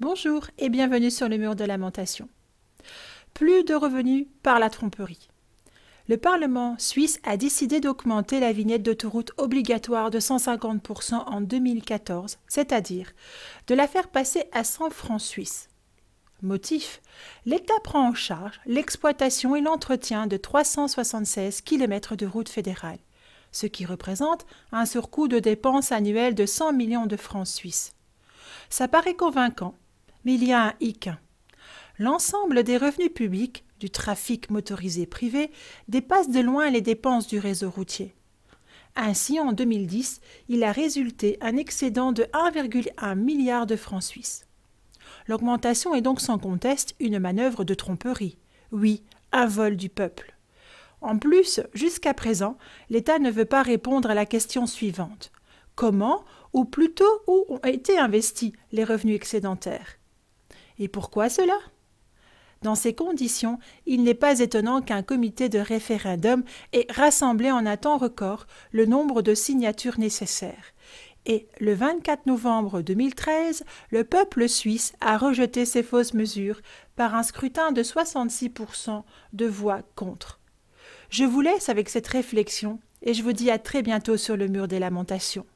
Bonjour et bienvenue sur le mur de lamentation. Plus de revenus par la tromperie. Le Parlement suisse a décidé d'augmenter la vignette d'autoroute obligatoire de 150% en 2014, c'est-à-dire de la faire passer à 100 francs suisses. Motif L'État prend en charge l'exploitation et l'entretien de 376 km de route fédérale, ce qui représente un surcoût de dépenses annuelles de 100 millions de francs suisses. Ça paraît convaincant, mais il y a un hic. L'ensemble des revenus publics, du trafic motorisé privé, dépasse de loin les dépenses du réseau routier. Ainsi, en 2010, il a résulté un excédent de 1,1 milliard de francs suisses. L'augmentation est donc sans conteste une manœuvre de tromperie. Oui, un vol du peuple. En plus, jusqu'à présent, l'État ne veut pas répondre à la question suivante. Comment, ou plutôt où ont été investis les revenus excédentaires et pourquoi cela dans ces conditions, il n'est pas étonnant qu'un comité de référendum ait rassemblé en un temps record le nombre de signatures nécessaires. Et le 24 novembre 2013, le peuple suisse a rejeté ces fausses mesures par un scrutin de 66% de voix contre. Je vous laisse avec cette réflexion et je vous dis à très bientôt sur le mur des lamentations.